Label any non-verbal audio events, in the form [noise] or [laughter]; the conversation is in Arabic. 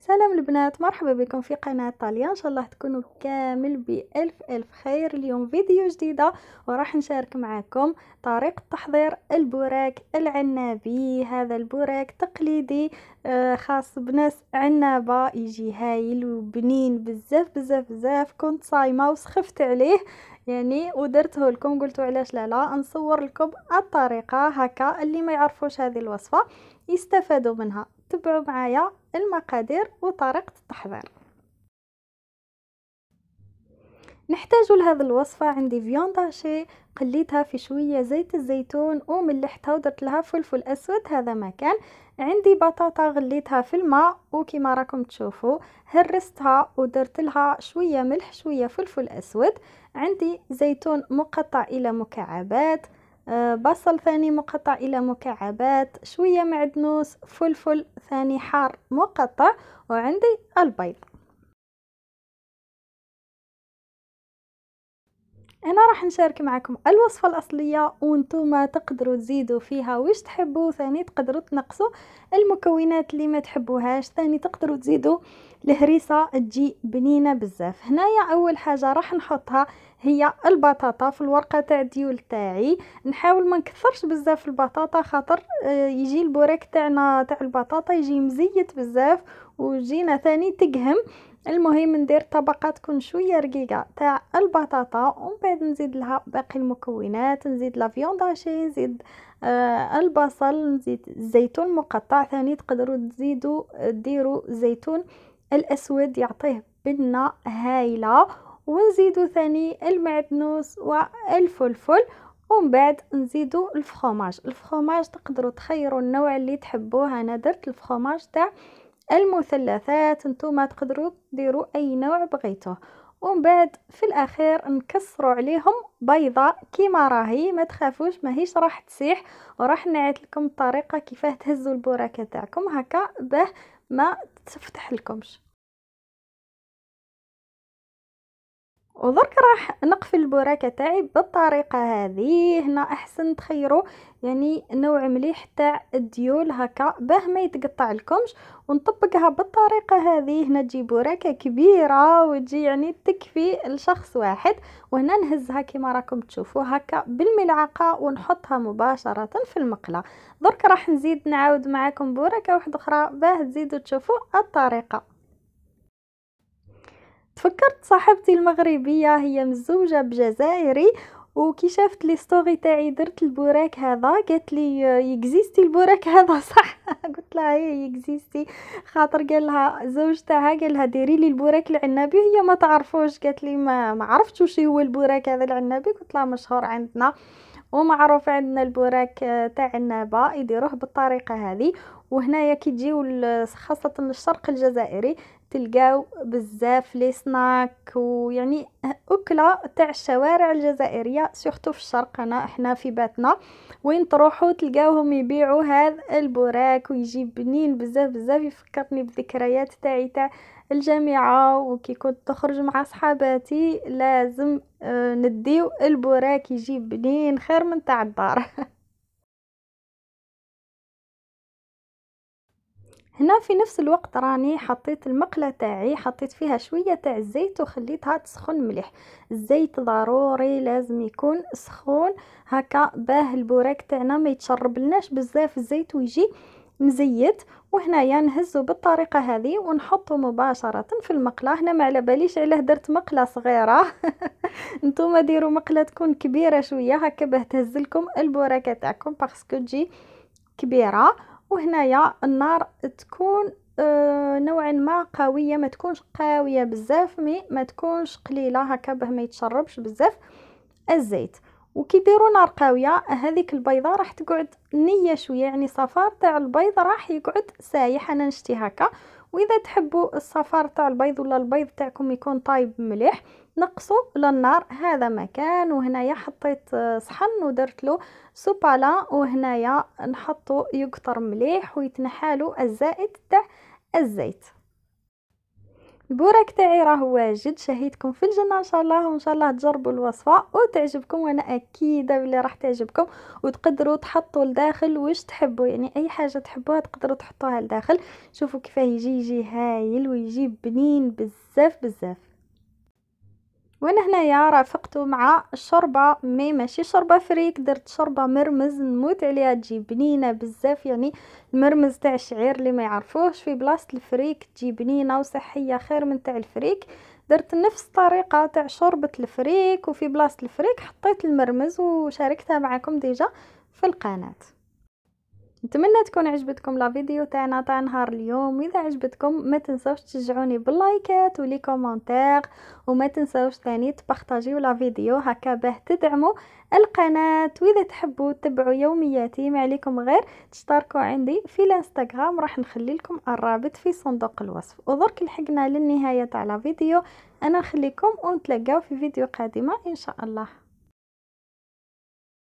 سلام البنات مرحبا بكم في قناة طاليا ان شاء الله تكونوا كامل بألف ألف خير اليوم فيديو جديدة وراح نشارك معكم طريقة تحضير البوراك العنابي هذا البوراك تقليدي آه، خاص بناس عنابة يجي هايل وبنين بزاف بزاف بزاف كنت صايمة وسخفت عليه يعني ودرته لكم قلتوا علاش لا لا نصور لكم الطريقة هكا اللي ما يعرفوش هذه الوصفة يستفادوا منها تبعوا معايا المقادير وطريقة التحضير نحتاج لهذا الوصفة عندي فيون داشي قليتها في شوية زيت الزيتون وملحتها ودرت لها فلفل أسود هذا ما كان عندي بطاطا غليتها في الماء وكما راكم تشوفوا هرستها ودرت لها شوية ملح شوية فلفل أسود عندي زيتون مقطع إلى مكعبات آه، بصل ثاني مقطع الى مكعبات شويه معدنوس فلفل ثاني حار مقطع وعندي البيض انا راح نشارك معكم الوصفه الاصليه وانتم تقدروا تزيدوا فيها واش تحبوا ثاني تقدروا تنقصوا المكونات اللي ما تحبوهاش ثاني تقدروا تزيدوا الهريسه تجي بنينه بزاف هنايا اول حاجه راح نحطها هي البطاطا في الورقه تاع الديول تاعي نحاول ما نكثرش بزاف البطاطا خاطر آه، يجي البوريك تاعنا تاع البطاطا يجي مزيت بزاف وجينا ثاني تقهم المهم ندير طبقه تكون شويه رقيقه تاع البطاطا ومن بعد نزيد لها باقي المكونات نزيد لا فيونداشي نزيد آه البصل نزيد الزيتون مقطع ثاني تقدروا تزيدوا ديروا الزيتون الاسود يعطيه بنه هايله ونزيدوا ثاني المعدنوس والفلفل ومن بعد نزيدوا الفخوماج الفخوماج تقدروا تخيروا النوع اللي تحبوه انا درت الفخوماج تاع المثلثات نتوما تقدروا ديروا اي نوع بغيتوه ومن بعد في الاخير نكسروا عليهم بيضه كيما راهي ما تخافوش ماهيش راح تسيح وراح نعيط لكم الطريقه كيفاه تهزوا البراكه تاعكم هكا باه ما تفتح لكمش ودرك راح نقفل البراكه تاعي بالطريقه هذه هنا احسن تخيروا يعني نوع مليح تاع الديول هكا باه ما يتقطع لكمش ونطبقها بالطريقه هذه هنا تجي بوراكه كبيره وتجي يعني تكفي لشخص واحد وهنا نهزها كما راكم تشوفوا هكا بالملعقه ونحطها مباشره في المقله درك راح نزيد نعاود معكم بوراكه واحده اخرى باه تزيدوا تشوفوا الطريقه تفكرت صاحبتي المغربيه هي مزوجه بجزائري وكي شافت لي ستوري تاعي درت البوراك هذا قالت لي يكزيستي البوراك هذا [laughs] صح قلت لها هي إيه، يكزيستي خاطر قال لها زوج تاعها قال لها ديري لي البوراك العنابي هي ما تعرفوش قالت لي ما ما عرفتش واش هو البوراك هذا العنابي قلت لها مشهور عندنا ومعروف عندنا البوراك تاع النبا يديروه بالطريقه هذه وهنايا كي تجيو خاصه الشرق الجزائري تلقاو بزاف لي سناك ويعني اكله تاع الشوارع الجزائريه سورتو في الشرق انا احنا في باتنا وين تروحوا تلقاوهم يبيعوا هذا البراك ويجي بنين بزاف بزاف يفكرني بالذكريات تاعي تاع الجامعه وكي كنت تخرج مع صحاباتي لازم آه، نديو البراك يجي بنين خير من تاع الدار [laughs] هنا في نفس الوقت راني حطيت المقلة تاعي حطيت فيها شوية تاع الزيت وخليتها تسخن مليح الزيت ضروري لازم يكون سخون هكا باه البوراك تاعنا ما يتشرب لناش بزاف الزيت ويجي مزيت وهنا نهزو بالطريقه هذه ونحطه مباشره في المقله هنا ما على باليش علاه درت مقله صغيره [laughs] نتوما ديروا مقله تكون كبيره شويه هكا باه تهزلكم البوراكة تاعكم باسكو تجي كبيره وهنايا النار تكون آه، نوعا ما قويه ما تكونش قويه بزاف مي ما تكونش قليله هكا باه ما يتشربش بزاف الزيت وكي نار قويه هذيك البيضه راح تقعد نيه شويه يعني صفار تاع البيض راح يقعد سايح انا نشتي هكا واذا تحبوا الصفار تاع البيض ولا البيض تاعكم يكون طايب مليح نقصوا للنار هذا مكان وهنايا حطيت آه، صحن ودرت له سوبالا وهنايا نحطو يقطر مليح ويتنحالو الزائد تاع الزيت البوراك تاعي راه واجد شهيتكم في الجنه ان شاء الله وان شاء الله تجربوا الوصفه وتعجبكم وانا اكيده بلي راح تعجبكم وتقدروا تحطوا لداخل واش تحبوا يعني اي حاجه تحبوها تقدروا تحطوها لداخل شوفوا كيفاه يجي يجي هايل ويجي بنين بزاف بزاف وانا هنايا رافقتو مع شوربه مي ماشي شوربه فريك درت شوربه مرمز نموت عليها تجي بنينه بزاف يعني المرمز تاع الشعير اللي ما يعرفوهش في بلاصه الفريك تجي بنينه وصحيه خير من تاع الفريك درت نفس الطريقه تاع شوربه الفريك وفي بلاصه الفريك حطيت المرمز وشاركتها معكم ديجا في القناه نتمنى تكون عجبتكم لا فيديو تاعنا تاع نهار اليوم واذا عجبتكم ما تنساوش تشجعوني باللايكات ولي كومونتير وما تنساوش ثاني تبارطاجيو لا فيديو هكا باه تدعموا القناه واذا تحبوا تتبعوا يومياتي ما عليكم غير تشتركوا عندي في الانستغرام راح نخلي لكم الرابط في صندوق الوصف ودرك لحقنا للنهايه تاع لا فيديو انا نخليكم ونتلاقاو في فيديو قادمه ان شاء الله